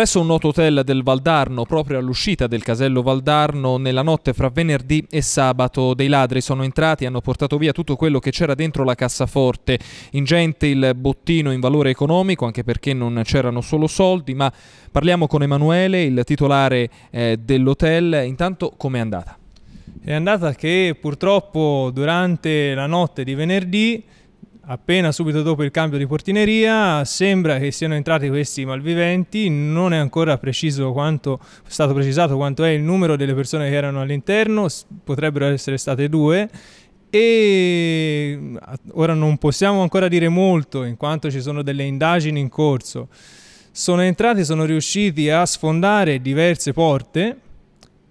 Presso un noto hotel del Valdarno, proprio all'uscita del casello Valdarno, nella notte fra venerdì e sabato, dei ladri sono entrati e hanno portato via tutto quello che c'era dentro la cassaforte. Ingente il bottino in valore economico, anche perché non c'erano solo soldi, ma parliamo con Emanuele, il titolare eh, dell'hotel. Intanto com'è andata? È andata che purtroppo durante la notte di venerdì Appena subito dopo il cambio di portineria sembra che siano entrati questi malviventi, non è ancora preciso quanto, è stato precisato quanto è il numero delle persone che erano all'interno, potrebbero essere state due e ora non possiamo ancora dire molto in quanto ci sono delle indagini in corso. Sono entrati, sono riusciti a sfondare diverse porte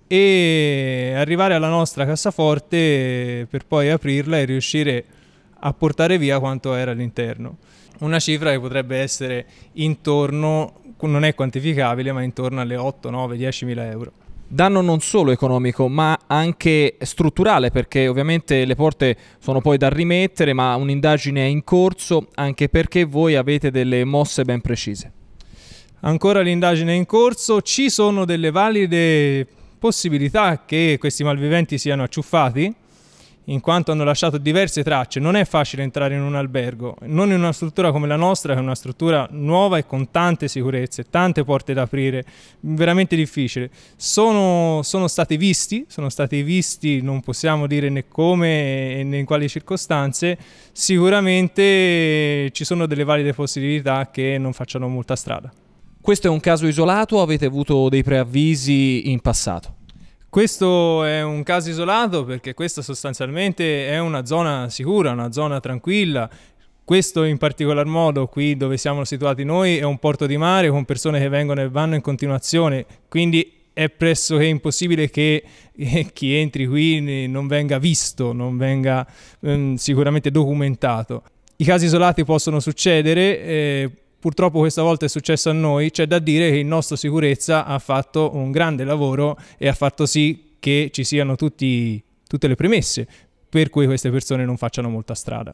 e arrivare alla nostra cassaforte per poi aprirla e riuscire a a portare via quanto era all'interno. Una cifra che potrebbe essere intorno, non è quantificabile, ma intorno alle 8, 9, 10 mila euro danno non solo economico ma anche strutturale perché ovviamente le porte sono poi da rimettere ma un'indagine è in corso anche perché voi avete delle mosse ben precise. Ancora l'indagine è in corso, ci sono delle valide possibilità che questi malviventi siano acciuffati in quanto hanno lasciato diverse tracce. Non è facile entrare in un albergo, non in una struttura come la nostra, che è una struttura nuova e con tante sicurezze, tante porte da aprire, veramente difficile. Sono, sono stati visti, sono stati visti, non possiamo dire né come né in quali circostanze, sicuramente ci sono delle valide possibilità che non facciano molta strada. Questo è un caso isolato o avete avuto dei preavvisi in passato? Questo è un caso isolato perché questa sostanzialmente è una zona sicura, una zona tranquilla. Questo in particolar modo qui dove siamo situati noi è un porto di mare con persone che vengono e vanno in continuazione, quindi è pressoché impossibile che eh, chi entri qui non venga visto, non venga ehm, sicuramente documentato. I casi isolati possono succedere. Eh, purtroppo questa volta è successo a noi, c'è da dire che il nostro sicurezza ha fatto un grande lavoro e ha fatto sì che ci siano tutti, tutte le premesse per cui queste persone non facciano molta strada.